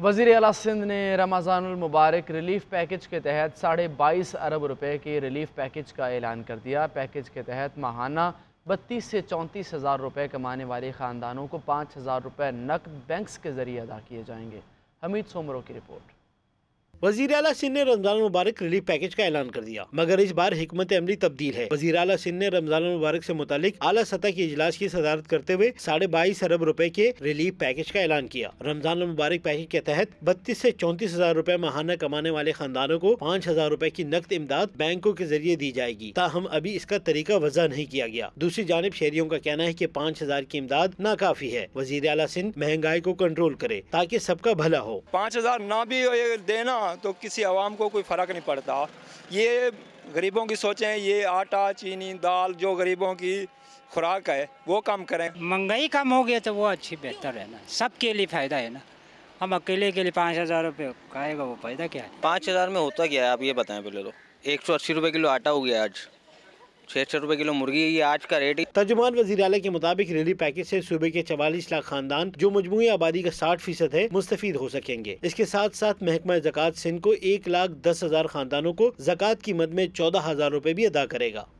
वजीर अला सिंध ने रमज़ानमबारक रिलीफ पैकेज के तहत साढ़े बाईस अरब रुपये के रिलीफ पैकेज का ऐलान कर दिया पैकेज के तहत माहाना बत्तीस से चौंतीस हज़ार रुपये कमाने वाले ख़ानदानों को पाँच हज़ार रुपये नकद बैंक्स के ज़रिए अदा किए जाएंगे हमीद सोमरों की रिपोर्ट वजीर अला सिंह ने रमजान मुबारक रिलीफ पैकेज का ऐलान कर दिया मगर इस बार हमत अमली तब्दील है वजी अला सिंह ने रमजान मुबारक ऐसी मुतलिक अला सतह के इजलास की सदारत करते हुए साढ़े बाईस अरब रूपए के रिलीफ पैकेज का ऐलान किया रमजान मुबारक पैकेज के तहत बत्तीस ऐसी चौंतीस हजार रूपए माहाना कमाने वाले खानदानों को पाँच हजार रूपए की नकद इमदाद बैंकों के जरिए दी जाएगी ताहम अभी इसका तरीका वजह नहीं किया गया दूसरी जानब शहरियों का कहना है की पाँच हजार की इमदाद नाकाफी है वजीर अला सिंह महंगाई को कंट्रोल करे ताकि सबका भला हो पाँच हजार ना भी देना तो किसी आवाम को कोई फ़र्क नहीं पड़ता ये गरीबों की सोचें ये आटा चीनी दाल जो गरीबों की खुराक है वो कम करें महंगाई कम हो गया तो वो अच्छी बेहतर है ना सबके लिए फ़ायदा है ना हम अकेले के लिए पाँच हज़ार रुपये खाएगा वो फ़ायदा क्या है पाँच हज़ार में होता क्या है आप ये बताएं पहले तो एक सौ अस्सी रुपये किलो आटा हो गया आज छः रुपए किलो मुर्गी ये आज का रेट तर्जुमान वजी अल के मुताबिक रेली पैकेज ऐसी सूबे के चवालीस लाख खानदान जो मजमू आबादी का साठ फीसद है मुस्तफ़ हो सकेंगे इसके साथ साथ महकमा जक़ात सिंध को एक लाख दस हजार खानदानों को जक़ात की मद में चौदह हजार रूपए भी अदा करेगा